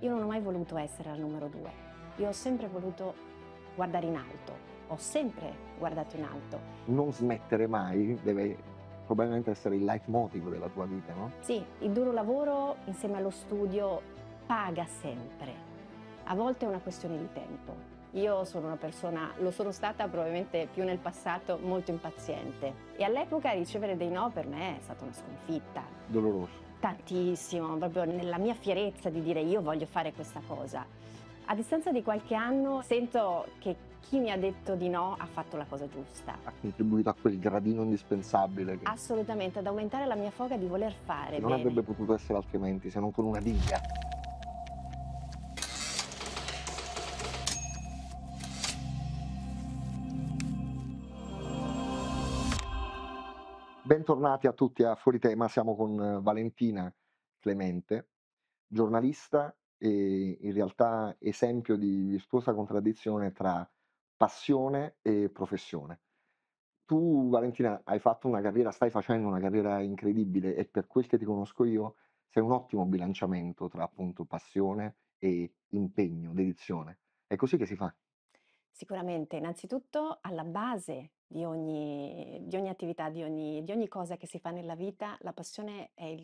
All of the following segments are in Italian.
Io non ho mai voluto essere al numero due, io ho sempre voluto guardare in alto, ho sempre guardato in alto. Non smettere mai deve probabilmente essere il leitmotiv della tua vita, no? Sì, il duro lavoro insieme allo studio paga sempre. A volte è una questione di tempo. Io sono una persona, lo sono stata probabilmente più nel passato, molto impaziente e all'epoca ricevere dei no per me è stata una sconfitta. Doloroso tantissimo, proprio nella mia fierezza di dire io voglio fare questa cosa. A distanza di qualche anno sento che chi mi ha detto di no ha fatto la cosa giusta. Ha contribuito a quel gradino indispensabile. Che... Assolutamente, ad aumentare la mia foga di voler fare. Non bene. avrebbe potuto essere altrimenti se non con una diga. Bentornati a tutti a Fuori Tema, siamo con eh, Valentina Clemente, giornalista e in realtà esempio di virtuosa contraddizione tra passione e professione. Tu Valentina hai fatto una carriera, stai facendo una carriera incredibile e per quel che ti conosco io sei un ottimo bilanciamento tra appunto passione e impegno, dedizione. È così che si fa? Sicuramente, innanzitutto alla base di ogni, di ogni attività, di ogni, di ogni cosa che si fa nella vita, la passione è il,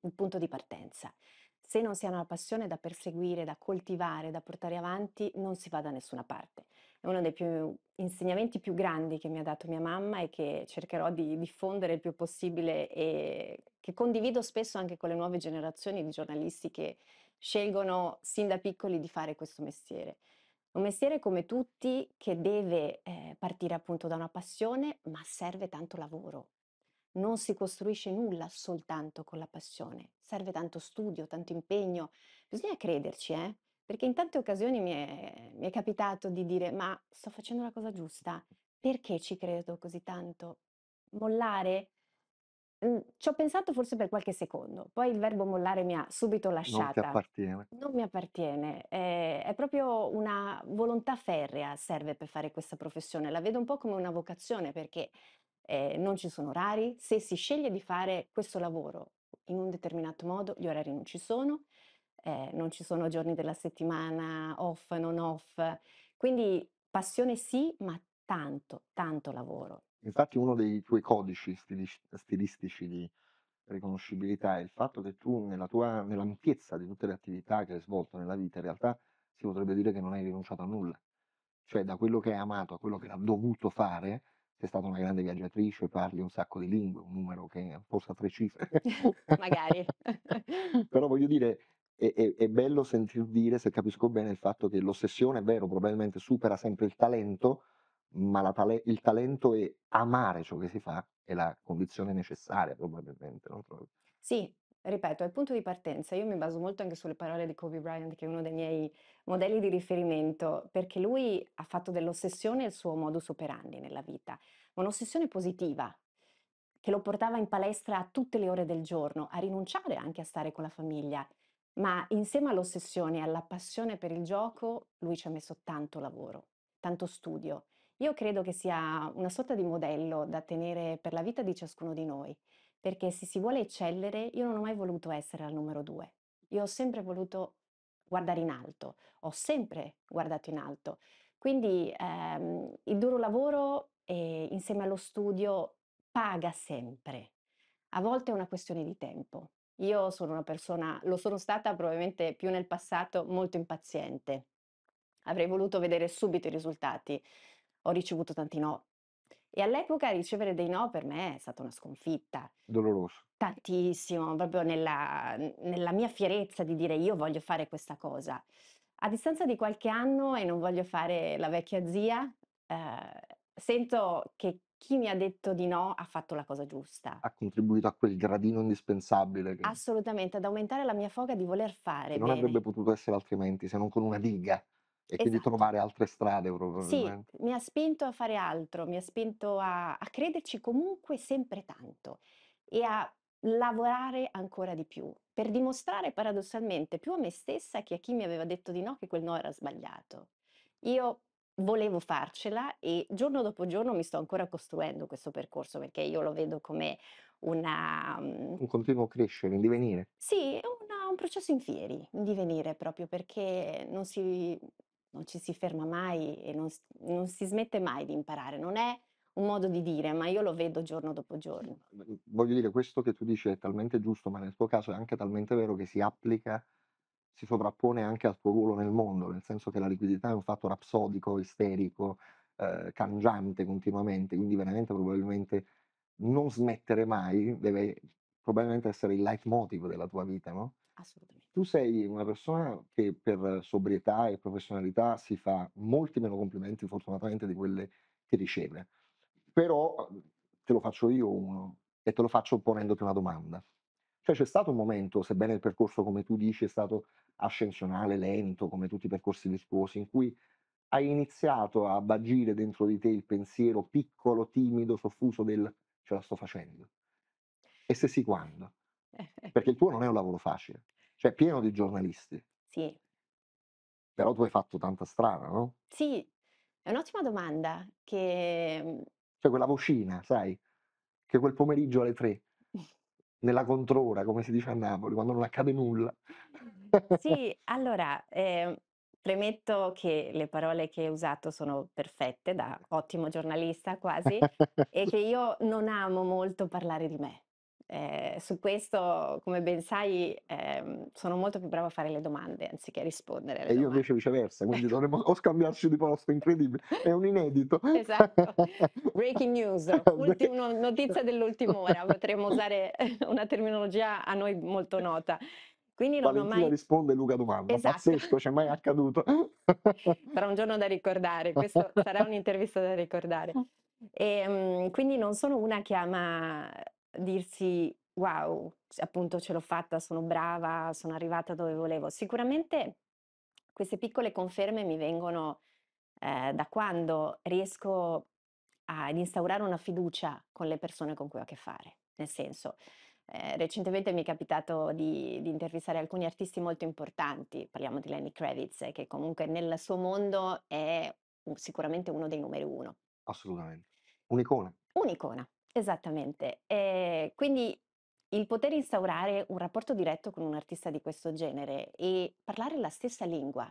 il punto di partenza. Se non si ha una passione da perseguire, da coltivare, da portare avanti, non si va da nessuna parte. È uno dei più- insegnamenti più grandi che mi ha dato mia mamma e che cercherò di diffondere il più possibile e che condivido spesso anche con le nuove generazioni di giornalisti che scelgono sin da piccoli di fare questo mestiere. Un mestiere come tutti che deve eh, partire appunto da una passione, ma serve tanto lavoro. Non si costruisce nulla soltanto con la passione, serve tanto studio, tanto impegno. Bisogna crederci, eh? Perché in tante occasioni mi è, mi è capitato di dire, ma sto facendo la cosa giusta, perché ci credo così tanto? Mollare? Mhmm, ci ho pensato forse per qualche secondo, poi il verbo mollare mi ha subito Non ti lasciata. appartiene. Non mi appartiene, ehm, è proprio una volontà ferrea serve per fare questa professione, la vedo un po' come una vocazione perché, ehm, non ci sono orari, se si sceglie di fare questo lavoro in un determinato modo, gli orari non ci sono, ehm, non ci sono giorni della settimana off, non off, quindi passione sì, ma tanto, tanto lavoro. Infatti uno dei tuoi codici stilistici di riconoscibilità è il fatto che tu nella tua, nell'ampiezza di tutte le attività che hai svolto nella vita, in realtà si potrebbe dire che non hai rinunciato a nulla. Cioè da quello che hai amato a quello che hai dovuto fare, sei stata una grande viaggiatrice, parli un sacco di lingue, un numero che forse ha tre cifre. Magari. Però voglio dire, è, è, è, bello sentir dire, se capisco bene, il fatto che l'ossessione, è vero, probabilmente supera sempre il talento, ma tale- il talento è amare ciò che si fa, è la condizione necessaria probabilmente, non trovi? Sì, ripeto, è il punto di partenza. Io mi baso molto anche sulle parole di Kobe Bryant, che è uno dei miei modelli di riferimento, perché lui ha fatto dell'ossessione il suo modus operandi nella vita, ma un'ossessione positiva che lo portava in palestra a tutte le ore del giorno, a rinunciare anche a stare con la famiglia. Ma insieme all'ossessione e alla passione per il gioco, lui ci ha messo tanto lavoro, tanto studio, io credo che sia una sorta di modello da tenere per la vita di ciascuno di noi, perché se si vuole eccellere, io non ho mai voluto essere al numero due. Io ho sempre voluto guardare in alto, ho sempre guardato in alto. Quindi ehm, il duro lavoro e, eh, insieme allo studio paga sempre. A volte è una questione di tempo. Io sono una persona, lo sono stata probabilmente più nel passato, molto impaziente. Avrei voluto vedere subito i risultati ho ricevuto tanti no. E all'epoca ricevere dei no per me è stata una sconfitta. Doloroso. Tantissimo, proprio nella, nella mia fierezza di dire io voglio fare questa cosa. A distanza di qualche anno e non voglio fare la vecchia zia, eh, sento che chi mi ha detto di no ha fatto la cosa giusta. Ha contribuito a quel gradino indispensabile. Che Assolutamente, ad aumentare la mia foga di voler fare. che non bene. avrebbe potuto essere altrimenti se non con una diga e quindi Esatto. trovare altre strade Sì, mi ha spinto a fare altro, mi ha spinto a, a crederci comunque sempre tanto e a lavorare ancora di più, per dimostrare paradossalmente più a me stessa che a chi mi aveva detto di no che quel no era sbagliato. Io volevo farcela e giorno dopo giorno mi sto ancora costruendo questo percorso perché io lo vedo come una, mm, Un continuo crescere, un divenire. sì, una- un processo in fieri, un divenire proprio perché non si, non ci si ferma mai e non, non, si smette mai di imparare, non è un modo di dire, ma io lo vedo giorno dopo giorno. Mhmm, voglio dire, questo che tu dici è talmente giusto, ma nel tuo caso è anche talmente vero che si applica, si sovrappone anche al tuo ruolo nel mondo, nel senso che la liquidità è un fatto rapsodico, isterico, eh, cangiante continuamente, quindi veramente probabilmente non smettere mai deve probabilmente essere il leitmotiv della tua vita, no? Assolutamente tu sei una persona che per sobrietà e professionalità si fa molti meno complimenti fortunatamente di quelle che riceve, però uhm, te lo faccio io uno e te lo faccio ponendoti una domanda. Cioè c'è stato un momento, sebbene il percorso come tu dici è stato ascensionale, lento, come tutti i percorsi virtuosi, in cui hai iniziato a vagire dentro di te il pensiero piccolo, timido, soffuso del ce la sto facendo. E se sì, quando? Perché il tuo non è un lavoro facile cioè pieno di giornalisti. Sì. Però tu hai fatto tanta strada, no? Sì, è un'ottima domanda che... Mm, cioè quella vocina, sai, che quel pomeriggio alle tre, nella controra, come si dice a Napoli, quando non accade nulla. sì, allora, eh, premetto che le parole che hai usato sono perfette, da ottimo giornalista quasi, e che io non amo molto parlare di me. Eh, su questo, come ben sai, ehm, sono molto più bravo a fare le domande anziché rispondere. Alle e domande. io invece viceversa, quindi dovremmo o scambiarci di posto, incredibile, è un inedito. Esatto, breaking news, ultimo, notizia dell'ultima ora, potremmo usare una terminologia a noi molto nota. Quindi non Valentina ho mai... risponde Luca domanda, esatto. pazzesco, c'è mai accaduto. sarà un giorno da ricordare, questo sarà un'intervista da ricordare. E, ehm, quindi non sono una che ama dirsi wow, appunto ce l'ho fatta, sono brava, sono arrivata dove volevo. Sicuramente queste piccole conferme mi vengono eh, da quando riesco ad instaurare una fiducia con le persone con cui ho a che fare. Nel senso, eh, recentemente mi è capitato di, di, intervistare alcuni artisti molto importanti, parliamo di Lenny Kravitz, che comunque nel suo mondo è mm, sicuramente uno dei numeri uno. Assolutamente. Un'icona. Un'icona, Esattamente. E ehm, quindi il poter instaurare un rapporto diretto con un artista di questo genere e parlare la stessa lingua,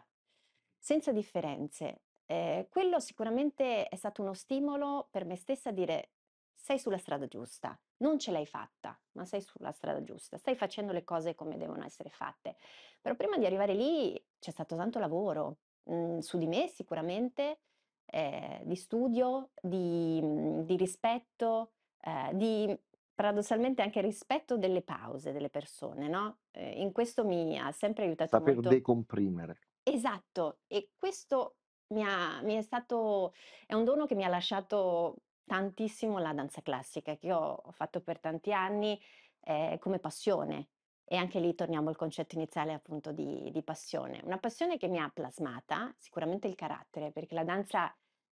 senza differenze, eh, quello sicuramente è stato uno stimolo per me stessa a dire sei sulla strada giusta, non ce l'hai fatta, ma sei sulla strada giusta, stai facendo le cose come devono essere fatte. Però prima di arrivare lì c'è stato tanto lavoro mh, mhmm, su di me sicuramente, eh, di studio, di, mhmm, di rispetto, eh, di paradossalmente anche rispetto delle pause delle persone, no? Eh, in questo mi ha sempre aiutato Saper molto. decomprimere. Esatto, e questo mi, ha, mi è stato, è un dono che mi ha lasciato tantissimo la danza classica, che io ho fatto per tanti anni eh, come passione. E anche lì torniamo al concetto iniziale appunto di, di passione. Una passione che mi ha plasmata, sicuramente il carattere, perché la danza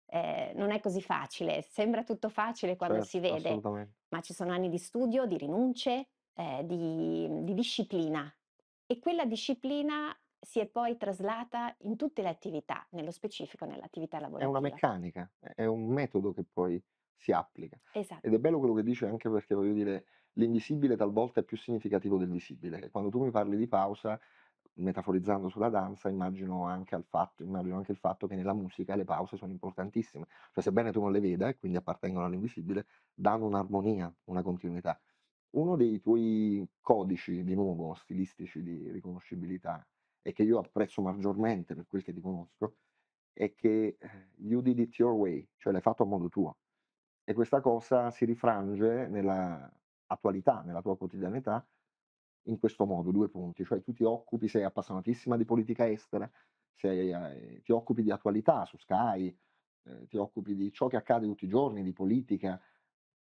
eh, non è così facile, sembra tutto facile quando certo, si vede, ma ci sono anni di studio, di rinunce, eh, di, di disciplina e quella disciplina si è poi traslata in tutte le attività, nello specifico nell'attività lavorativa. È una meccanica, è un metodo che poi si applica. Esatto. Ed è esatto. bello quello che dice anche perché voglio dire, l'invisibile talvolta è più significativo del visibile. Quando tu mi parli di pausa, metaforizzando sulla danza, immagino anche, fatto, immagino anche, il fatto che nella musica le pause sono importantissime, cioè sebbene tu non le veda e quindi appartengono all'invisibile, danno un'armonia, una continuità. Uno dei tuoi codici, di nuovo, stilistici di riconoscibilità, e che io apprezzo maggiormente per quel che ti conosco, è che eh, you did it your way, cioè l'hai fatto a modo tuo. E questa cosa si rifrange nella attualità, nella tua quotidianità, in questo modo, due punti, cioè tu ti occupi, sei appassionatissima di politica estera, sei, eh, ti occupi di attualità su Sky, eh, ti occupi di ciò che accade tutti i giorni, di politica,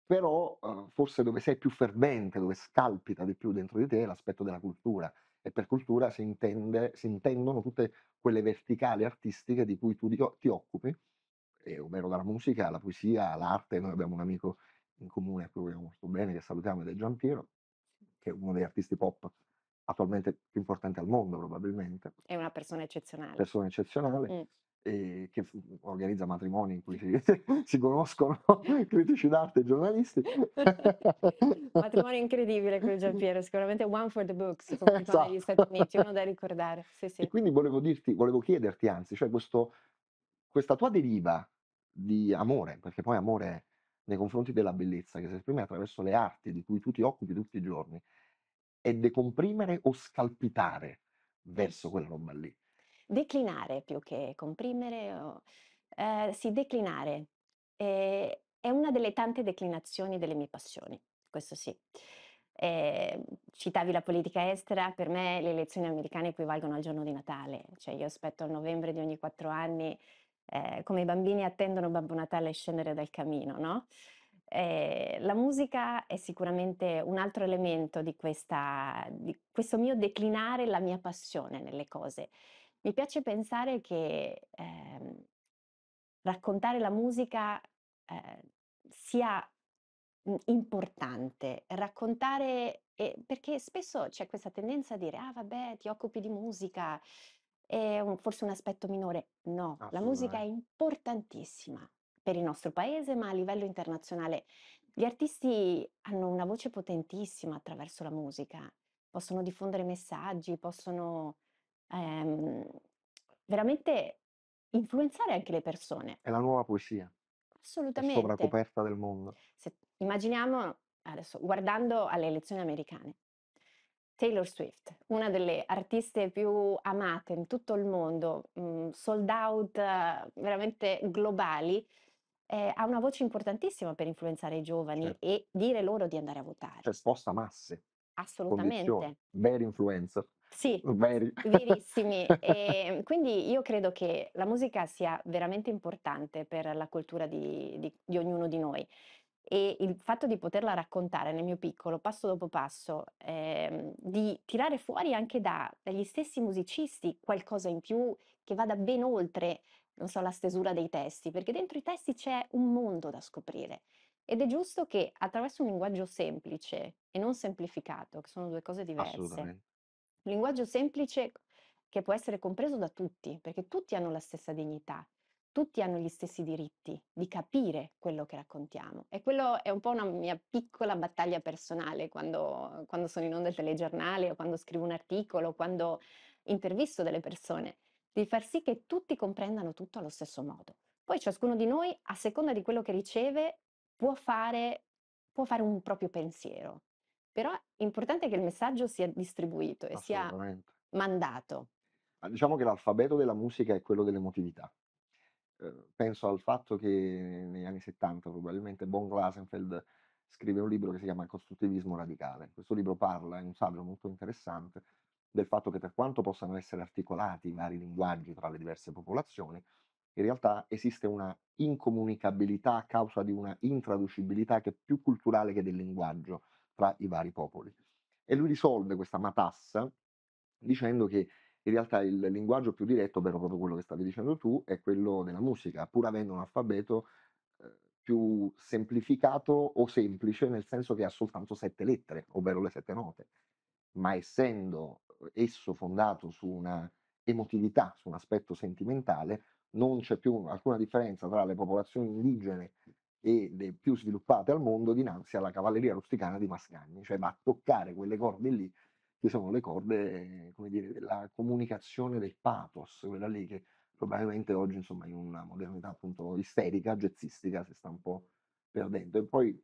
però eh, forse dove sei più fervente, dove scalpita di più dentro di te è l'aspetto della cultura e per cultura si, intende, si intendono tutte quelle verticali artistiche di cui tu ti, ti occupi, eh, ovvero dalla musica alla poesia, all'arte, noi abbiamo un amico in comune a cui vogliamo molto bene, che salutiamo ed è Giampiero, che è uno degli artisti pop attualmente più importanti al mondo probabilmente. È una persona eccezionale. Persona eccezionale. Mm. E che organizza matrimoni in cui si, si conoscono critici d'arte e giornalisti. Matrimonio incredibile quello di Giampiero, sicuramente one for the books, come esatto. negli Stati Uniti, uno da ricordare. Sì, sì. E quindi volevo dirti, volevo chiederti anzi, cioè questo, questa tua deriva di amore, perché poi amore è nei confronti della bellezza che si esprime attraverso le arti di cui tu ti occupi tutti i giorni è decomprimere o scalpitare verso quella roba lì. Declinare più che comprimere, o- eh, sì, declinare. Eh, è una delle tante declinazioni delle mie passioni, questo sì. Eh, citavi la politica estera, per me le elezioni americane equivalgono al giorno di Natale, cioè io aspetto il novembre di ogni quattro anni eh, come i bambini attendono Babbo Natale scendere dal camino, no? Eh, la musica è sicuramente un altro elemento di, questa, di questo mio declinare la mia passione nelle cose. Mi piace pensare che ehm, raccontare la musica eh, sia importante, raccontare, eh, perché spesso c'è questa tendenza a dire, ah vabbè, ti occupi di musica, è un- forse un aspetto minore. No, la musica è importantissima per il nostro paese, ma a livello internazionale. Gli artisti hanno una voce potentissima attraverso la musica, possono diffondere messaggi, possono ehm, veramente influenzare anche le persone. È la nuova poesia, è Assolutamente. sovracoperta del mondo. Se- immaginiamo adesso, guardando alle elezioni americane, Taylor Swift, una delle artiste più amate in tutto il mondo, mm, sold out eh, veramente globali, eh, ha una voce importantissima per influenzare i giovani certo. e dire loro di andare a votare. Cioè sposta masse. Assolutamente. Condizioni. Veri influencer. Sì, Veri. verissimi. e, quindi io credo che la musica sia veramente importante per la cultura di, di, di ognuno di noi e il fatto di poterla raccontare nel mio piccolo, passo dopo passo, ehm, di tirare fuori anche da- dagli stessi musicisti qualcosa in più che vada ben oltre, non so, la stesura dei testi, perché dentro i testi c'è un mondo da scoprire. Ed è giusto che attraverso un linguaggio semplice e non semplificato, che sono due cose diverse, un linguaggio semplice che può essere compreso da tutti, perché tutti hanno la stessa dignità tutti hanno gli stessi diritti di capire quello che raccontiamo. E quello è un po' una mia piccola battaglia personale quando, quando sono in onda il telegiornale o quando scrivo un articolo, quando intervisto delle persone, di far sì che tutti comprendano tutto allo stesso modo. Poi ciascuno di noi, a seconda di quello che riceve, può fare, può fare un proprio pensiero. Però è importante che il messaggio sia distribuito e sia mandato. Ah, diciamo che l'alfabeto della musica è quello dell'emotività. Ehm, penso al fatto che negli anni 70 probabilmente Von Glasenfeld scrive un libro che si chiama Costruttivismo radicale. Questo libro parla, è un saggio molto interessante, del fatto che per quanto possano essere articolati i vari linguaggi tra le diverse popolazioni, in realtà esiste una incomunicabilità a causa di una intraducibilità che è più culturale che del linguaggio tra i vari popoli. E lui risolve questa matassa dicendo che in realtà il linguaggio più diretto, ovvero proprio quello che stavi dicendo tu, è quello della musica, pur avendo un alfabeto eh, più semplificato o semplice, nel senso che ha soltanto sette lettere, ovvero le sette note, ma essendo esso fondato su una emotività, su un aspetto sentimentale, non c'è più alcuna differenza tra le popolazioni indigene e le più sviluppate al mondo dinanzi alla cavalleria rusticana di Mascagni, cioè va a toccare quelle corde lì ci sono le corde, come dire, della comunicazione del pathos, quella lì che probabilmente oggi, insomma, in una modernità appunto isterica, jazzistica, si sta un po' perdendo. E poi,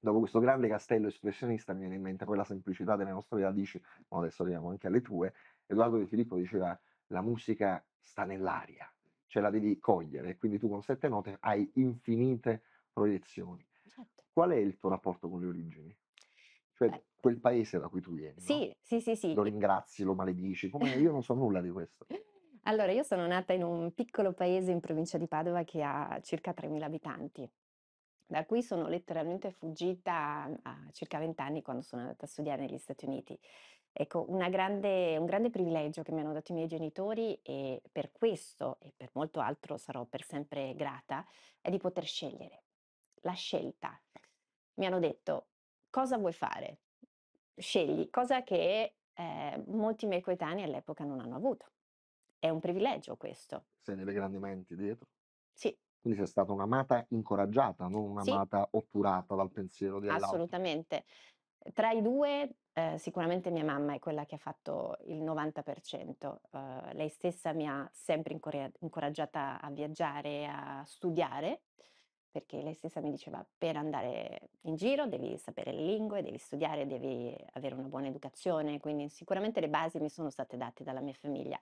dopo questo grande castello espressionista, mi viene in mente poi la semplicità delle nostre radici, ma adesso arriviamo anche alle tue. Edoardo De Filippo diceva, la musica sta nell'aria, ce cioè la devi cogliere, quindi tu con sette note hai infinite proiezioni. Certo. Qual è il tuo rapporto con le origini? Cioè, Beh, quel paese da cui tu vieni. Sì, no? sì, sì, sì. Lo ringrazi, lo maledici, come io non so nulla di questo. Allora, io sono nata in un piccolo paese in provincia di Padova che ha circa 3.000 abitanti. Da cui sono letteralmente fuggita mhmm, a circa 20 anni quando sono andata a studiare negli Stati Uniti. Ecco, grande, un grande privilegio che mi hanno dato i miei genitori e per questo e per molto altro sarò per sempre grata, è di poter scegliere. La scelta. Mi hanno detto cosa vuoi fare? scegli, cosa che eh, molti miei coetanei all'epoca non hanno avuto. È un privilegio questo. Sei nelle grandi menti dietro? Sì. Quindi sei stata un'amata incoraggiata, non un'amata sì. otturata dal pensiero di Assolutamente. Tra i due, eh, sicuramente mia mamma è quella che ha fatto il 90%. Eh, lei stessa mi ha sempre incoraggiata a viaggiare, a studiare perché lei stessa mi diceva per andare in giro devi sapere le lingue, devi studiare, devi avere una buona educazione, quindi sicuramente le basi mi sono state date dalla mia famiglia.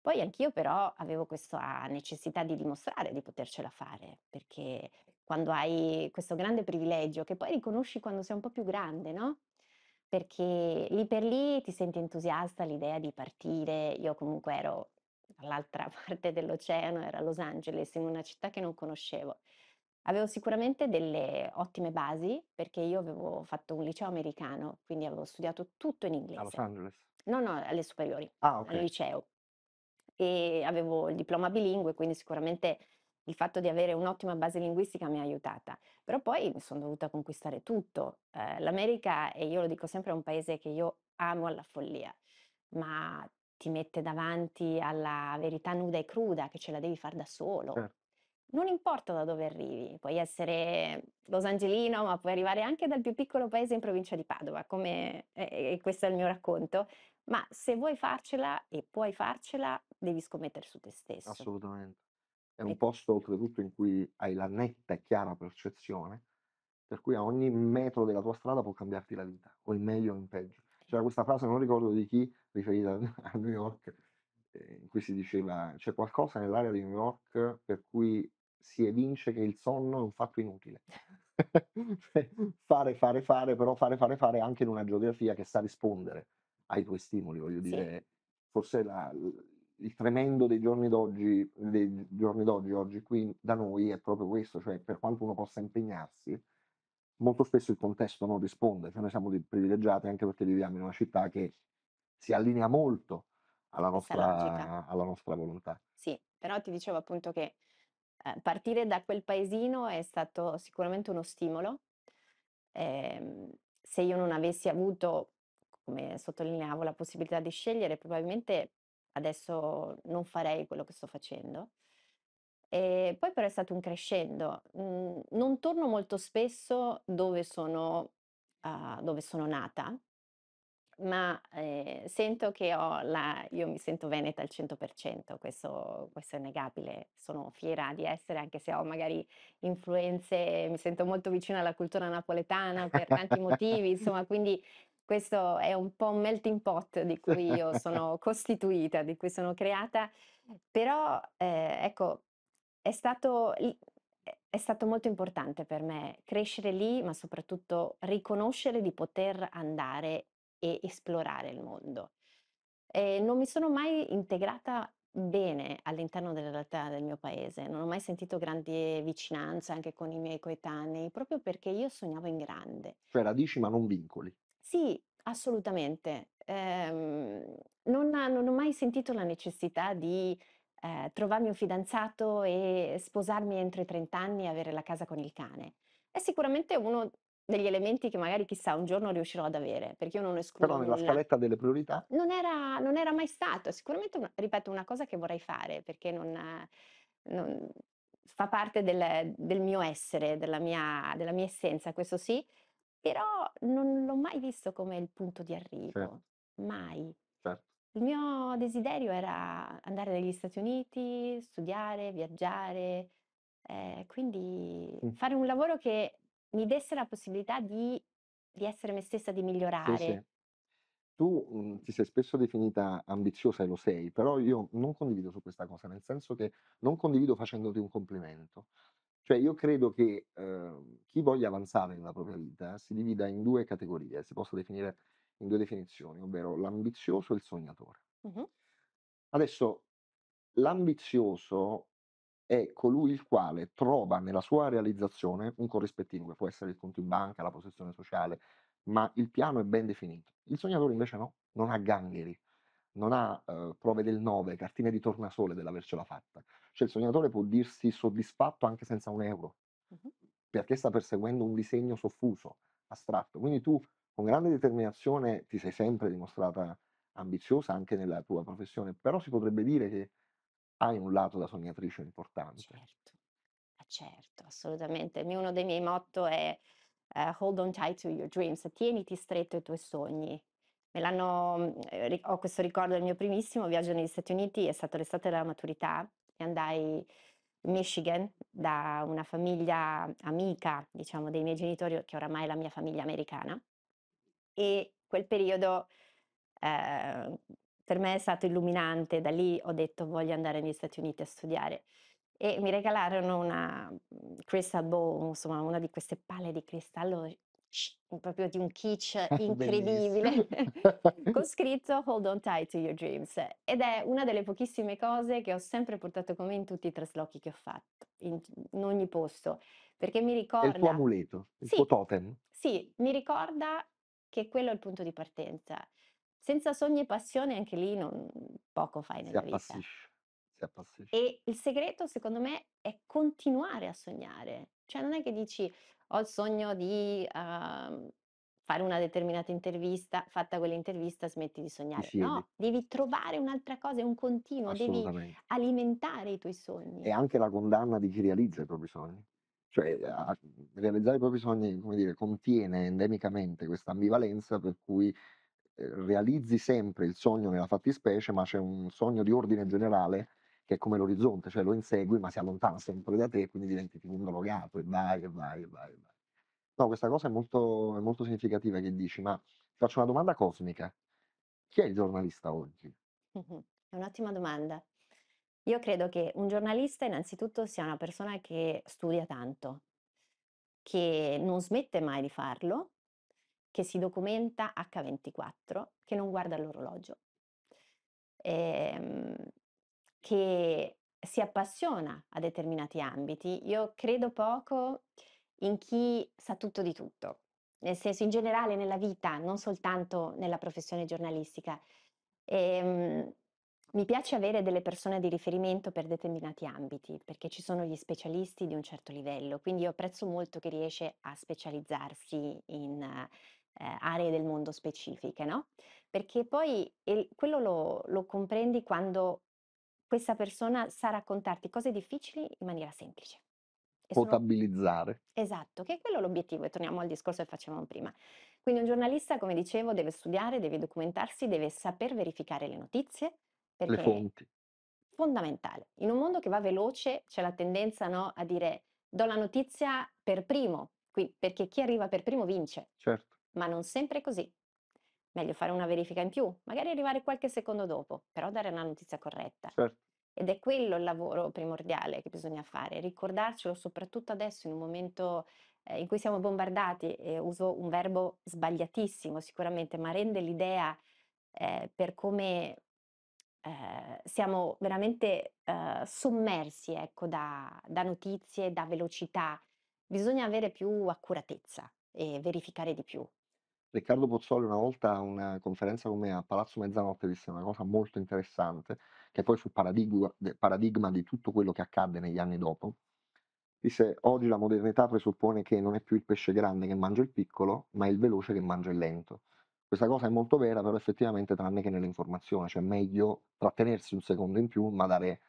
Poi anch'io però avevo questa necessità di dimostrare di potercela fare, perché quando hai questo grande privilegio, che poi riconosci quando sei un po' più grande, no? Perché lì per lì ti senti entusiasta l'idea di partire, io comunque ero dall'altra parte dell'oceano, era Los Angeles, in una città che non conoscevo. Avevo sicuramente delle ottime basi, perché io avevo fatto un liceo americano, quindi avevo studiato tutto in inglese. A Los Angeles? No, no, alle superiori, Ah, al liceo. E avevo il diploma bilingue, quindi sicuramente il fatto di avere un'ottima base linguistica mi ha aiutata. Però poi mi sono dovuta conquistare tutto. Eh, l'America, e io lo dico sempre, è un paese che io amo alla follia, ma ti mette davanti alla verità nuda e cruda che ce la devi fare da solo. Certo non importa da dove arrivi, puoi essere Los Angelino, ma puoi arrivare anche dal più piccolo paese in provincia di Padova, come eh, questo è il mio racconto, ma se vuoi farcela e puoi farcela, devi scommettere su te stesso. Assolutamente. È un e... posto oltretutto in cui hai la netta e chiara percezione, per cui a ogni metro della tua strada può cambiarti la vita, o in meglio o in peggio. C'era questa frase, non ricordo di chi, riferita a New York, eh, in cui si diceva c'è qualcosa nell'area di New York per cui si evince che il sonno è un fatto inutile. fare, fare, fare, però fare, fare, fare anche in una geografia che sa rispondere ai tuoi stimoli, voglio dire, forse la, il tremendo dei giorni d'oggi, dei giorni d'oggi, oggi qui da noi è proprio questo, cioè per quanto uno possa impegnarsi, molto spesso il contesto non risponde, cioè noi siamo privilegiati anche perché viviamo in una città che si allinea molto alla nostra, alla nostra volontà. Sì, però ti dicevo appunto che eh, partire da quel paesino è stato sicuramente uno stimolo. Eh, se io non avessi avuto, come sottolineavo, la possibilità di scegliere, probabilmente adesso non farei quello che sto facendo. E poi però è stato un crescendo. non torno molto spesso dove sono, uh, dove sono nata, ma eh, sento che ho la, io mi sento veneta al 100%, questo, questo è innegabile, sono fiera di essere, anche se ho magari influenze, mi sento molto vicina alla cultura napoletana per tanti motivi, insomma, quindi questo è un po' un melting pot di cui io sono costituita, di cui sono creata, però eh, ecco, è stato, è stato molto importante per me crescere lì, ma soprattutto riconoscere di poter andare e esplorare il mondo. E non mi sono mai integrata bene all'interno della realtà del mio paese, non ho mai sentito grande vicinanza anche con i miei coetanei, proprio perché io sognavo in grande. Cioè radici ma non vincoli. Sì, assolutamente. Ehm, non, non ho mai sentito la necessità di eh, trovarmi un fidanzato e sposarmi entro i 30 anni e avere la casa con il cane. È sicuramente uno degli elementi che magari chissà un giorno riuscirò ad avere, perché io non escludo Però nella nulla. scaletta delle priorità? Non era, non era mai stato, sicuramente, ripeto, una cosa che vorrei fare, perché non, non- fa parte del, del mio essere, della mia, della mia essenza, questo sì, però non l'ho mai visto come il punto di Certo, arrivo, mai. certo. Il mio desiderio era andare negli Stati Uniti, studiare, viaggiare, eh, quindi fare un lavoro che mi desse la possibilità di, di essere me stessa, di migliorare. sì. Tu mh, mhmm, ti sei spesso definita ambiziosa e lo sei, però io non condivido su questa cosa, nel senso che non condivido facendoti un complimento. Cioè io credo che eh, chi voglia avanzare nella propria vita si divida in due categorie, si possa definire in due definizioni, ovvero l'ambizioso e il sognatore. Mhm. Adesso l'ambizioso è colui il quale trova nella sua realizzazione un corrispettivo, che può essere il conto in banca, la possessione sociale, ma il piano è ben definito. Il sognatore invece no, non ha gangheri, non ha eh, prove del 9, cartine di tornasole dell'avercela fatta. Cioè il sognatore può dirsi soddisfatto anche senza un euro, uh-huh. perché sta perseguendo un disegno soffuso, astratto. Quindi tu con grande determinazione ti sei sempre dimostrata ambiziosa anche nella tua professione, però si potrebbe dire che hai un lato da sognatrice importante. Certo, eh, certo, assolutamente. Uno dei miei motto è eh, Hold on tight to your dreams, tieniti stretto ai tuoi sogni. Me l'hanno, mm, eh, ho questo ricordo del mio primissimo viaggio negli Stati Uniti, è stato l'estate della maturità e andai in Michigan da una famiglia amica, diciamo, dei miei genitori, che oramai è la mia famiglia americana. E quel periodo eh, per me è stato illuminante, da lì ho detto voglio andare negli Stati Uniti a studiare e mi regalarono una mhmm, crystal ball, insomma una di queste palle di cristallo proprio di un kitsch incredibile con scritto Hold on tight to your dreams ed è una delle pochissime cose che ho sempre portato con me in tutti i traslochi che ho fatto in, in ogni posto perché mi ricorda è il tuo amuleto, il sì, tuo totem sì, mi ricorda che quello è il punto di partenza senza sogni e passione anche lì non, poco fai nella si vita. Si appassisce. E il segreto secondo me è continuare a sognare. Cioè non è che dici ho il sogno di uh, fare una determinata intervista, fatta quell'intervista smetti di sognare. No, devi trovare un'altra cosa, è un continuo, devi alimentare i tuoi sogni. E anche la condanna di chi realizza i propri sogni. Cioè, realizzare i propri sogni, come dire, contiene endemicamente questa ambivalenza per cui Ehm, realizzi sempre il sogno nella fattispecie, ma c'è un sogno di ordine generale che è come l'orizzonte, cioè lo insegui ma si allontana sempre da te e quindi diventi più indologato e vai, e vai, e vai, vai. No, questa cosa è molto, è molto significativa che dici, ma ti faccio una domanda cosmica. Chi è il giornalista oggi? È un'ottima domanda. Io credo che un giornalista innanzitutto sia una persona che studia tanto, che non smette mai di farlo che si documenta H24, che non guarda l'orologio, ehm, che si appassiona a determinati ambiti. Io credo poco in chi sa tutto di tutto, nel senso in generale nella vita, non soltanto nella professione giornalistica. Ehm, mi piace avere delle persone di riferimento per determinati ambiti, perché ci sono gli specialisti di un certo livello, quindi io apprezzo molto che riesce a specializzarsi in, eh, aree del mondo specifiche, no? Perché poi il, quello lo, lo comprendi quando questa persona sa raccontarti cose difficili in maniera semplice. E potabilizzare. Sono... Esatto, che è quello l'obiettivo e torniamo al discorso che facevamo prima. Quindi un giornalista, come dicevo, deve studiare, deve documentarsi, deve saper verificare le notizie. Le fonti. fondamentale. In un mondo che va veloce c'è la tendenza no, a dire do la notizia per primo, qui, perché chi arriva per primo vince. Certo ma non sempre è così. Meglio fare una verifica in più, magari arrivare qualche secondo dopo, però dare una notizia corretta. Certo. Ed è quello il lavoro primordiale che bisogna fare, ricordarcelo soprattutto adesso in un momento eh, in cui siamo bombardati, e uso un verbo sbagliatissimo sicuramente, ma rende l'idea eh, per come eh, siamo veramente eh, sommersi ecco, da, da notizie, da velocità. Bisogna avere più accuratezza e verificare di più. Riccardo Pozzoli una volta a una conferenza con me a Palazzo Mezzanotte disse una cosa molto interessante, che poi sul paradigma, paradigma di tutto quello che accadde negli anni dopo. Disse, oggi la modernità presuppone che non è più il pesce grande che mangia il piccolo, ma è il veloce che mangia il lento. Questa cosa è molto vera, però effettivamente tranne che nell'informazione, cioè meglio trattenersi un secondo in più, ma dare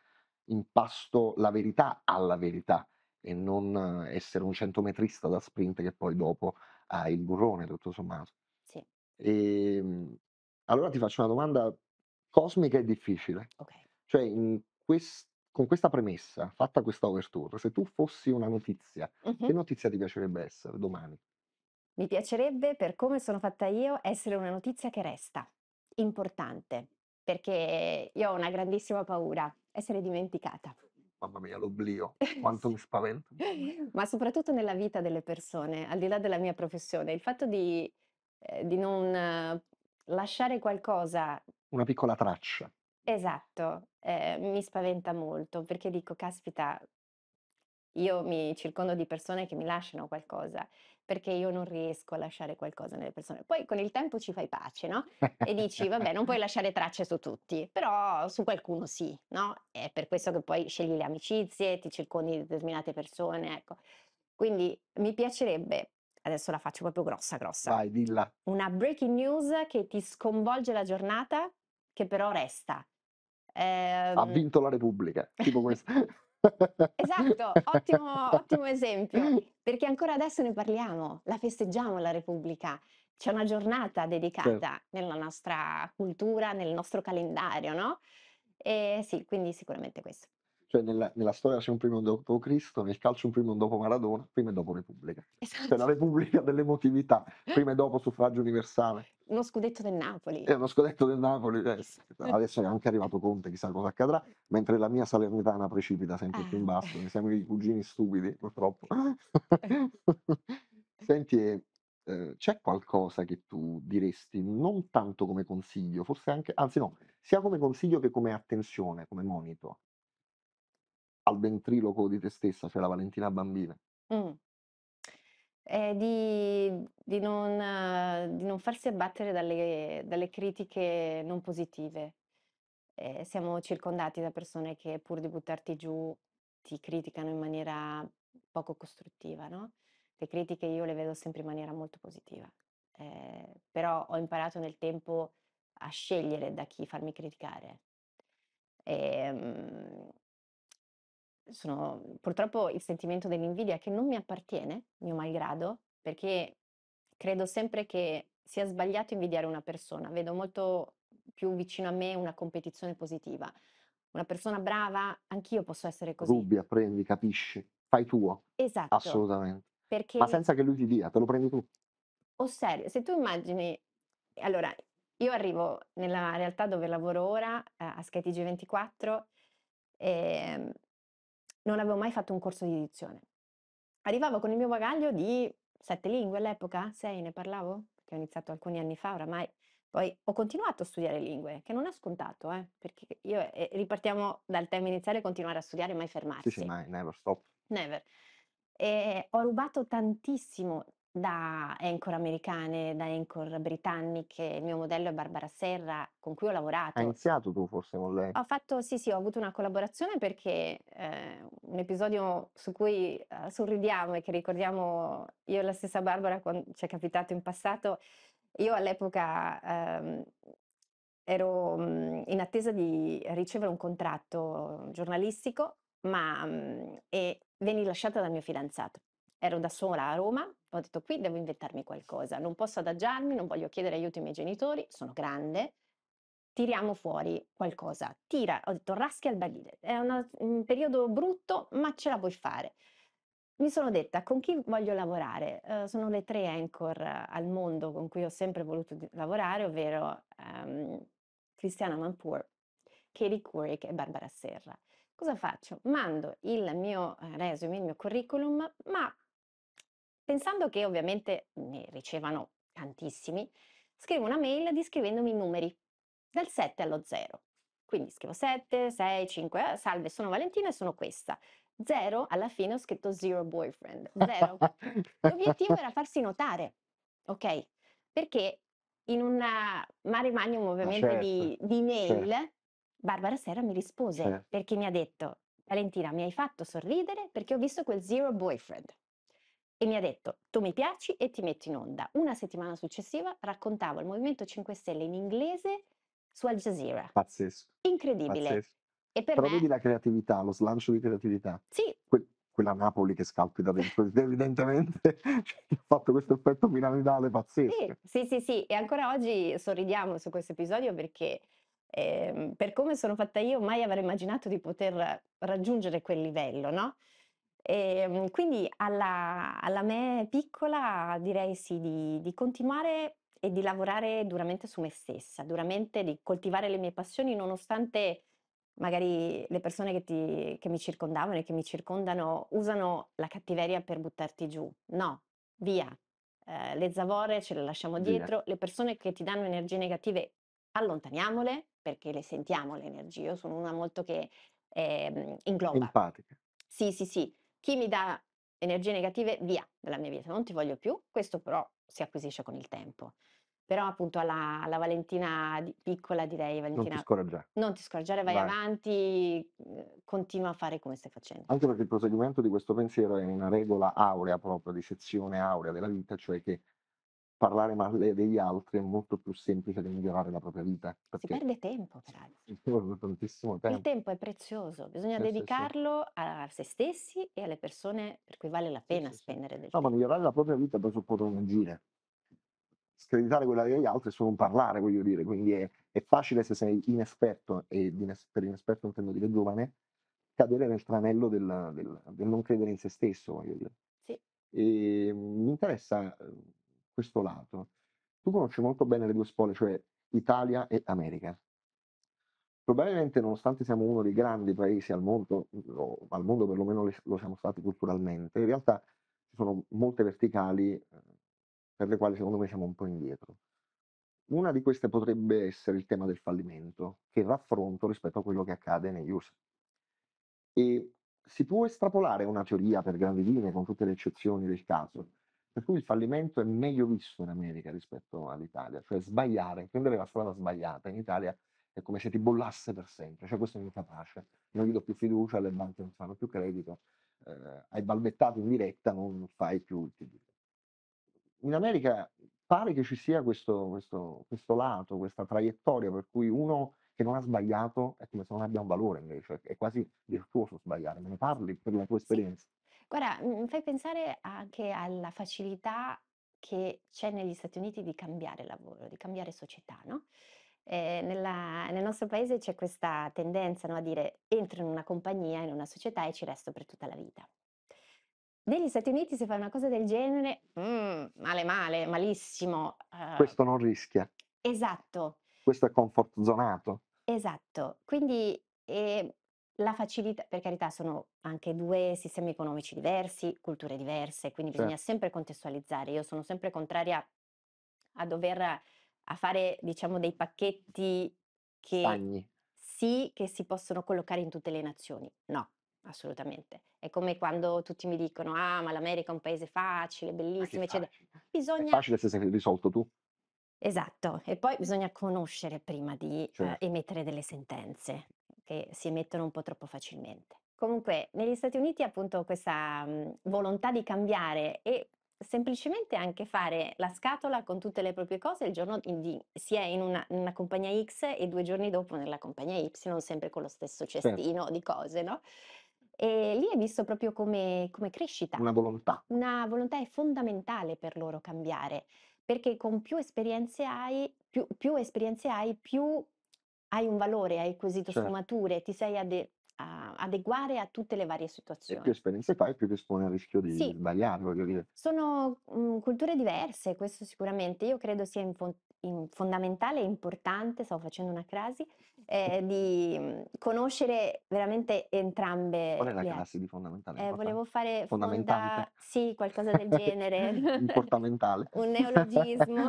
in pasto la verità alla verità e non essere un centometrista da sprint che poi dopo Ah, il burrone tutto sommato. Sì. Ehm, allora ti faccio una domanda cosmica e difficile. Okay. Cioè, in questo con questa premessa, fatta questa overture, se tu fossi una notizia, Mhm. che notizia ti piacerebbe essere domani? Mi piacerebbe, per come sono fatta io, essere una notizia che resta, importante, perché io ho una grandissima paura, essere dimenticata mamma mia, l'oblio, eh, quanto mi spavento. Ma soprattutto nella vita delle persone, al di là della mia professione, il fatto di, eh, di non eh, lasciare qualcosa... Una piccola traccia. Esatto, eh, mi spaventa molto perché dico, caspita, io mi circondo di persone che mi lasciano qualcosa perché io non riesco a lasciare qualcosa nelle persone. Poi con il tempo ci fai pace, no? E dici, vabbè, non puoi lasciare tracce su tutti, però su qualcuno sì, no? È per questo che poi scegli le amicizie, ti circondi di determinate persone, ecco. Quindi mi piacerebbe, adesso la faccio proprio grossa, grossa. Vai, dilla. Una breaking news che ti sconvolge la giornata, che però resta. Ehm... Ha vinto la Repubblica, tipo questo. Esatto, ottimo, ottimo esempio, perché ancora adesso ne parliamo, la festeggiamo la Repubblica, c'è una giornata Certo. dedicata nella nostra cultura, nel nostro calendario, no? E sì, quindi sicuramente questo cioè nella, nella, storia c'è un primo e un dopo Cristo, nel calcio un primo e un dopo Maradona, prima e dopo Repubblica. Cioè, esatto. C'è la Repubblica dell'emotività, prima e dopo suffragio universale. Uno scudetto del Napoli. È uno scudetto del Napoli, eh, adesso è anche arrivato Conte, chissà cosa accadrà, mentre la mia Salernitana precipita sempre ah. più in ah. basso, ne siamo i cugini stupidi purtroppo. Senti, eh, c'è qualcosa che tu diresti non tanto come consiglio, forse anche, anzi no, sia come consiglio che come attenzione, come monito, al ventriloquo di te stessa, cioè la Valentina bambina. Mh. Eh, di, di non, eh, di non farsi abbattere dalle, dalle critiche non positive. Eh, siamo circondati da persone che pur di buttarti giù ti criticano in maniera poco costruttiva, no? Le critiche io le vedo sempre in maniera molto positiva, eh, però ho imparato nel tempo a scegliere da chi farmi criticare. E, ehm, sono purtroppo il sentimento dell'invidia che non mi appartiene, mio malgrado, perché credo sempre che sia sbagliato invidiare una persona, vedo molto più vicino a me una competizione positiva. Una persona brava, anch'io posso essere così. Dubbia, prendi, capisci, fai tuo. Esatto. Assolutamente. Perché... Ma senza che lui ti dia, te lo prendi tu. O serio, se tu immagini, allora, io arrivo nella realtà dove lavoro ora, eh, a SkyTG24, e ehm, non avevo mai fatto un corso di edizione. Arrivavo con il mio bagaglio di sette lingue all'epoca, sei ne parlavo, perché ho iniziato alcuni anni fa oramai, poi ho continuato a studiare lingue, che non è scontato, eh, perché io eh, ripartiamo dal tema iniziale, continuare a studiare e mai fermarsi. Sì, sì, mai, never stop. Never. E ho rubato tantissimo da anchor americane, da anchor britanniche, il mio modello è Barbara Serra con cui ho lavorato. Hai iniziato tu forse con lei? Ho fatto, sì sì, ho avuto una collaborazione perché eh, un episodio su cui eh, sorridiamo e che ricordiamo io e la stessa Barbara quando ci è capitato in passato, io all'epoca eh, ero mh, mm, in attesa di ricevere un contratto giornalistico ma, mh, mm, e venni lasciata dal mio fidanzato. Ero da sola a Roma ho detto qui devo inventarmi qualcosa, non posso adagiarmi, non voglio chiedere aiuto ai miei genitori, sono grande, tiriamo fuori qualcosa, tira, ho detto raschi al barile, è una, un periodo brutto ma ce la puoi fare. Mi sono detta con chi voglio lavorare, uh, sono le tre anchor uh, al mondo con cui ho sempre voluto lavorare, ovvero um, ehm, Cristiana Manpour, Katie Couric e Barbara Serra cosa faccio? Mando il mio eh, resume, il mio curriculum, ma Pensando che ovviamente ne ricevano tantissimi, scrivo una mail descrivendomi i numeri, dal 7 allo 0. Quindi scrivo 7, 6, 5, salve, sono Valentina e sono questa. Zero, alla fine ho scritto zero boyfriend. Zero. L'obiettivo era farsi notare, ok? Perché in un mare magnum ovviamente certo, di, di, mail, certo. Barbara Serra mi rispose certo. perché mi ha detto Valentina mi hai fatto sorridere perché ho visto quel zero boyfriend e mi ha detto tu mi piaci e ti metto in onda. Una settimana successiva raccontavo il Movimento 5 Stelle in inglese su Al Jazeera. Pazzesco. Incredibile. Pazzesco. E per Però me... vedi la creatività, lo slancio di creatività. Sì. Que- quella Napoli che scalpi da dentro, evidentemente ha fatto questo effetto piramidale pazzesco. Sì, sì, sì, sì, e ancora oggi sorridiamo su questo episodio perché eh, per come sono fatta io mai avrei immaginato di poter raggiungere quel livello, no? E, ehm, quindi alla, alla, me piccola direi sì di, di continuare e di lavorare duramente su me stessa, duramente di coltivare le mie passioni nonostante magari le persone che, ti, che mi circondavano e che mi circondano usano la cattiveria per buttarti giù. No, via. Eh, le zavore ce le lasciamo dietro, via. le persone che ti danno energie negative allontaniamole perché le sentiamo le energie. Io sono una molto che eh, ingloba. Empatica. Sì, sì, sì. Chi mi dà energie negative, via dalla mia vita, non ti voglio più. Questo però si acquisisce con il tempo. Però appunto alla, alla Valentina piccola direi, Valentina, non ti scoraggiare, non ti scoraggiare vai, vai, avanti, mhmm, continua a fare come stai facendo. Anche perché il proseguimento di questo pensiero è una regola aurea proprio, di sezione aurea della vita, cioè che parlare male degli altri è molto più semplice di migliorare la propria vita. Si perde tempo, peraltro. ci vuole Il tempo. è prezioso, bisogna Eh, sì, sì. dedicarlo a se stessi e alle persone per cui vale la Sì, pena sì, sì. spendere del No, ma migliorare la propria vita presuppone un agire. Screditare quella degli altri è solo un parlare, voglio dire, quindi è, è facile se sei inesperto, e per inesperto intendo dire giovane, cadere nel tranello del, del- del non credere in se stesso, voglio dire. Sì, E, ehm, mi interessa ehm, questo lato. Tu conosci molto bene le due scuole, cioè Italia e America. Probabilmente, nonostante siamo uno dei grandi paesi al mondo, o al mondo perlomeno lo siamo stati culturalmente, in realtà ci sono molte verticali eh, per le quali secondo me siamo un po' indietro. Una di queste potrebbe essere il tema del fallimento, che raffronto rispetto a quello che accade negli USA. E si può estrapolare una teoria per grandi linee, con tutte le eccezioni del caso, per cui il fallimento è meglio visto in America rispetto all'Italia, cioè sbagliare, prendere la strada sbagliata in Italia è come se ti bollasse per sempre, cioè questo è incapace, non gli do più fiducia, le banche non fanno più credito, eh, hai balbettato in diretta, non fai più il TD. In America pare che ci sia questo, questo, questo lato, questa traiettoria per cui uno che non ha sbagliato è come se non abbia un valore invece, è quasi virtuoso sbagliare, me ne parli per la tua esperienza. Guarda, mi fai pensare anche alla facilità che c'è negli Stati Uniti di cambiare lavoro, di cambiare società, no, ehm, nella nel nostro paese c'è questa tendenza, no, a dire: "Entro in una compagnia, in una società e ci resto per tutta la vita". Negli Stati Uniti se fai una cosa del genere, mhmm, male, male, malissimo, uhm Questo non rischia. Esatto. Questo è comfort zonato. Esatto. Quindi, ehm la facilità, per carità, sono anche due sistemi economici diversi, culture diverse, quindi Certo. bisogna sempre contestualizzare. Io sono sempre contraria a dover a fare, diciamo, dei pacchetti che Stagni. sì, che si possono collocare in tutte le nazioni. No, assolutamente. È come quando tutti mi dicono: Ah, ma l'America è un paese facile, bellissimo, eccetera. facile. È facile se sei risolto tu, Esatto, e poi bisogna conoscere prima di eh, certo. emettere delle sentenze che si emettono un po' troppo facilmente. Comunque, negli Stati Uniti appunto questa mh, mhmm, volontà di cambiare e semplicemente anche fare la scatola con tutte le proprie cose il giorno di, sia in una, in una, compagnia X e due giorni dopo nella compagnia Y, sempre con lo stesso cestino certo. di cose, no? E lì è visto proprio come, come crescita. Una volontà. Una volontà è fondamentale per loro cambiare, perché con più esperienze hai, più, più esperienze hai, più hai un valore, hai acquisito certo. sfumature, ti sei ade- a adeguare a tutte le varie situazioni. E più esperienze fai, più ti espone al rischio di sì. sbagliare, voglio dire. Sono mh, mhmm, culture diverse, questo sicuramente. Io credo sia in fo- in fondamentale e importante, stavo facendo una crasi, eh, di mm, conoscere veramente entrambe. Qual è la le... classi di fondamentale? Eh, volevo fare fonda... sì, qualcosa del genere. Comportamentale. Un neologismo.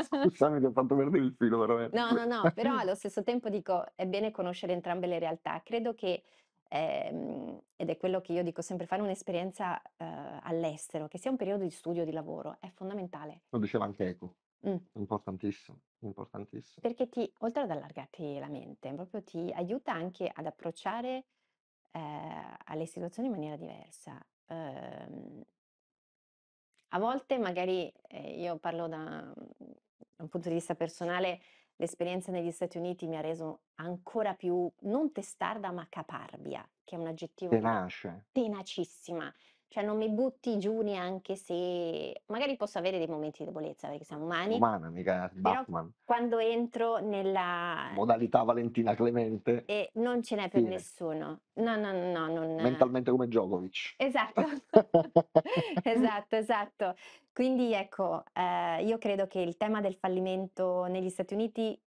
Scusami, ti ho fatto perdere il filo, veramente. No, no, no, però allo stesso tempo dico, è bene conoscere entrambe le realtà. Credo che ehm, ed è quello che io dico sempre, fare un'esperienza uh, all'estero, che sia un periodo di studio, di lavoro, è fondamentale. Lo diceva anche Eco. Mh. Mm. Importantissimo, importantissimo. Perché ti oltre ad allargarti la mente, proprio ti aiuta anche ad approcciare, ehm, alle situazioni in maniera diversa. Uhm a volte magari, ehm, io parlo da da un punto di vista personale, l'esperienza negli Stati Uniti mi ha reso ancora più non testarda, ma caparbia, che è un aggettivo Tenace. tenacissima. Cioè non mi butti giù neanche se magari posso avere dei momenti di debolezza perché siamo umani. Umana, mica Batman. quando entro nella modalità Valentina Clemente e non ce n'è per fine. nessuno. No, no, no, no, non... mentalmente come Djokovic. Esatto. esatto, esatto. Quindi ecco, eh, io credo che il tema del fallimento negli Stati Uniti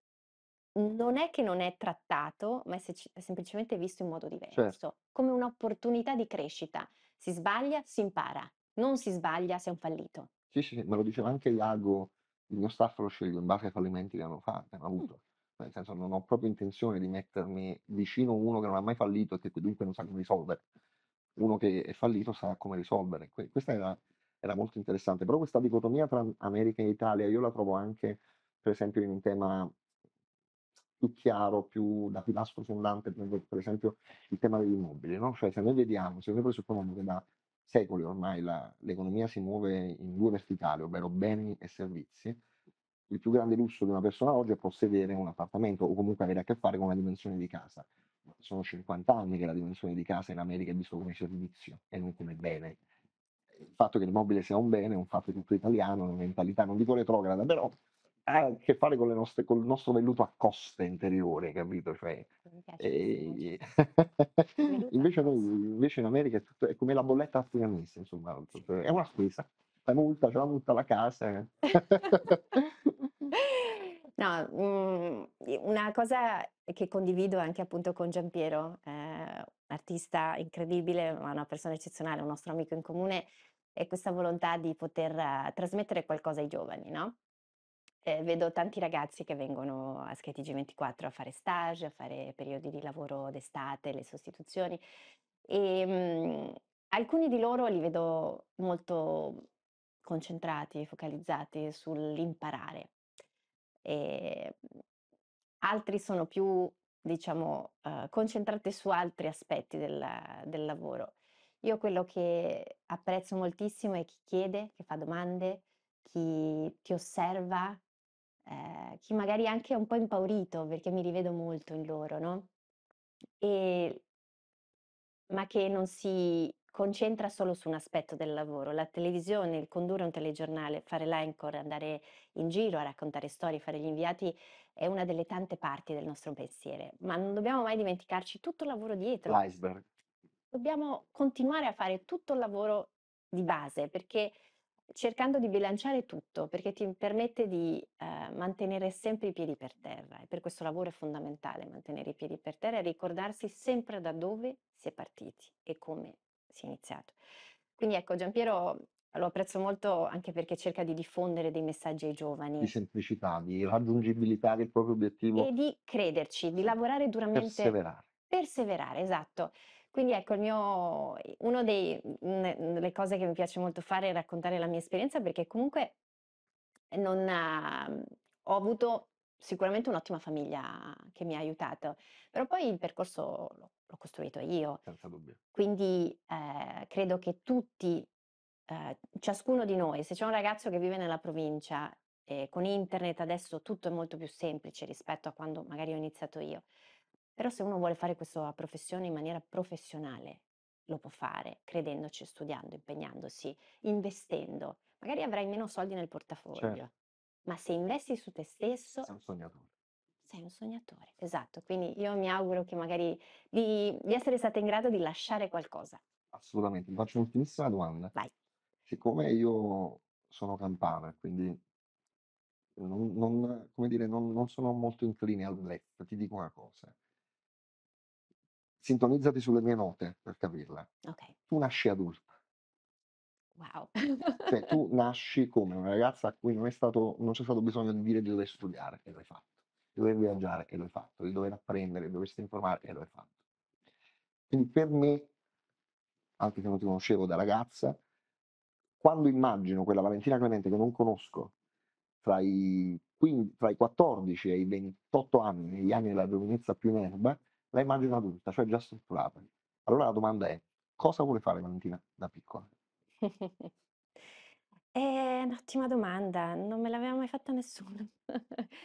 non è che non è trattato, ma è, se- è semplicemente visto in modo diverso, certo. come un'opportunità di crescita. Si sbaglia, si impara. Non si sbaglia, si un fallito. Sì, sì, sì, me lo diceva anche Iago, il mio staff lo sceglie in base ai fallimenti che hanno fatto, che hanno avuto. Nel senso, non ho proprio intenzione di mettermi vicino a uno che non ha mai fallito e che dunque non sa come risolvere. Uno che è fallito sa come risolvere. questa era, era, molto interessante. Però questa dicotomia tra America e Italia io la trovo anche, per esempio, in un tema più chiaro, più da pilastro fondante, per esempio il tema degli immobili. No? Cioè, se noi vediamo, se noi presupponiamo che da secoli ormai la, l'economia si muove in due verticali, ovvero beni e servizi, il più grande lusso di una persona oggi è possedere un appartamento o comunque avere a che fare con la dimensione di casa. Sono 50 anni che la dimensione di casa in America è vista come servizio e non come bene. Il fatto che l'immobile sia un bene è un fatto tutto italiano, una mentalità non dico retrograda, però ha a che fare con le nostre, col nostro velluto a costa interiore, capito? Cioè, piace, eh, e... Eh, invece, noi, invece in America è, tutto, è come la bolletta afghanese, insomma, cioè, è una spesa. La multa, ce la multa la casa. Eh. No, mh, mm, una cosa che condivido anche appunto con Giampiero, eh, artista incredibile, ma una persona eccezionale, un nostro amico in comune, è questa volontà di poter uh, trasmettere qualcosa ai giovani, no? Eh, vedo tanti ragazzi che vengono a Skate 24 a fare stage, a fare periodi di lavoro d'estate, le sostituzioni e ehm, mh, alcuni di loro li vedo molto concentrati, focalizzati sull'imparare. E, ehm, altri sono più, diciamo, uh, eh, concentrati su altri aspetti della, del lavoro. Io quello che apprezzo moltissimo è chi chiede, che fa domande, chi ti osserva, eh, chi magari anche è un po' impaurito perché mi rivedo molto in loro, no? E, ma che non si concentra solo su un aspetto del lavoro. La televisione, il condurre un telegiornale, fare l'anchor, andare in giro a raccontare storie, fare gli inviati, è una delle tante parti del nostro pensiero, ma non dobbiamo mai dimenticarci tutto il lavoro dietro. L'iceberg. Dobbiamo continuare a fare tutto il lavoro di base perché cercando di bilanciare tutto perché ti permette di eh, mantenere sempre i piedi per terra e per questo lavoro è fondamentale mantenere i piedi per terra e ricordarsi sempre da dove si è partiti e come si è iniziato. Quindi ecco Giampiero lo apprezzo molto anche perché cerca di diffondere dei messaggi ai giovani. Di semplicità, di raggiungibilità del proprio obiettivo. E di crederci, di lavorare duramente. Perseverare. Perseverare, esatto. Quindi ecco, mio, uno dei, mhmm, mhmm, delle cose che mi piace molto fare è raccontare la mia esperienza perché comunque non, uh, ho avuto sicuramente un'ottima famiglia che mi ha aiutato, però poi il percorso l'ho, l'ho costruito io. Quindi eh, credo che tutti, eh, ciascuno di noi, se c'è un ragazzo che vive nella provincia, eh, con internet adesso tutto è molto più semplice rispetto a quando magari ho iniziato io. Però se uno vuole fare questa professione in maniera professionale, lo può fare, credendoci, studiando, impegnandosi, investendo. Magari avrai meno soldi nel Certo. portafoglio, ma se investi su te stesso, Sei un sognatore. sei un sognatore. Esatto, quindi io mi auguro che magari di, di essere stata in grado di lasciare qualcosa. Assolutamente. Ti faccio un'ultimissima domanda. Vai. Siccome io sono campana, quindi non, non- come dire, non, non sono molto incline al bluff, ti dico una cosa sintonizzati sulle mie note per capirla. Okay. Tu nasci adulta. Wow. cioè, tu nasci come una ragazza a cui non, stato, non c'è stato bisogno di dire di dover studiare, e lo hai fatto, di dover viaggiare, e lo hai fatto, di dover apprendere, di doversi informare, e lo hai fatto. Quindi per me, anche se non ti conoscevo da ragazza, quando immagino quella Valentina Clemente che non conosco tra i, 15, tra i 14 e i 28 anni, negli anni della giovinezza più in erba, la immagino adulta, cioè già strutturata. Allora la domanda è, cosa vuole fare Valentina da piccola? È un'ottima domanda, non me l'aveva mai fatta nessuno.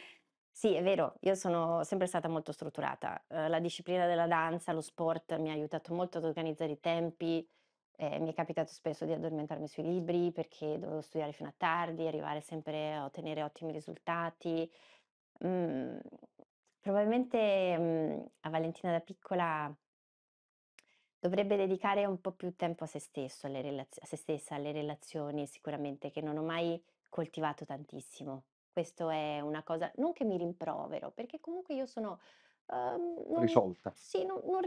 Sì, è vero, io sono sempre stata molto strutturata. Eh, la disciplina della danza, lo sport mi ha aiutato molto ad organizzare i tempi. eh, mi è capitato spesso di addormentarmi sui libri perché dovevo studiare fino a tardi, arrivare sempre a ottenere ottimi risultati. Mm, Probabilmente mh, mhmm, a Valentina da piccola dovrebbe dedicare un po' più tempo a se stesso, alle relaz- a se stessa, alle relazioni, sicuramente, che non ho mai coltivato tantissimo. Questo è una cosa, non che mi rimprovero, perché comunque io sono... ehm, non- Risolta. sì, non- non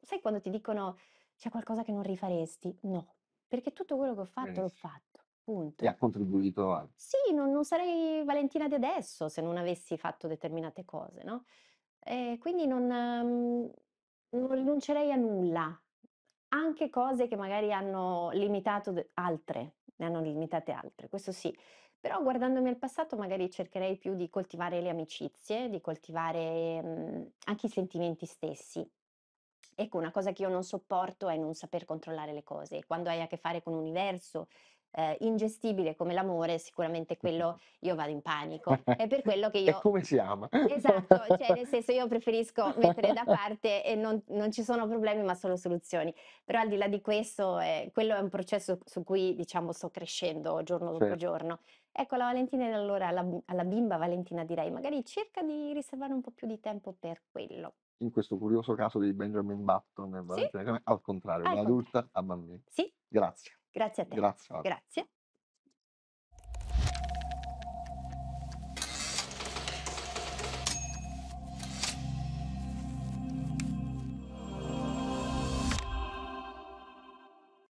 sai quando ti dicono c'è qualcosa che non rifaresti? No, perché tutto quello che ho fatto l'ho fatto. Punto. E ha contribuito a... Sì, non, non, sarei Valentina di adesso se non avessi fatto determinate cose, no? E eh, quindi non, um, non rinuncerei a nulla, anche cose che magari hanno limitato altre, ne hanno limitate altre, questo sì. Però guardandomi al passato magari cercherei più di coltivare le amicizie, di coltivare um, anche i sentimenti stessi. Ecco, una cosa che io non sopporto è non saper controllare le cose. Quando hai a che fare con l'universo eh, ingestibile come l'amore, sicuramente quello io vado in panico. È per quello che io... E come si ama? Esatto, cioè nel senso io preferisco mettere da parte e non, non ci sono problemi ma solo soluzioni. Però al di là di questo, eh, quello è un processo su cui diciamo sto crescendo giorno dopo sì. Certo. giorno. Ecco, la Valentina allora, alla, alla bimba Valentina direi, magari cerca di riservare un po' più di tempo per quello in questo curioso caso di Benjamin Button, sì? al contrario, da adulta a bambino. Sì. Grazie. Grazie a te. Grazie. Grazie.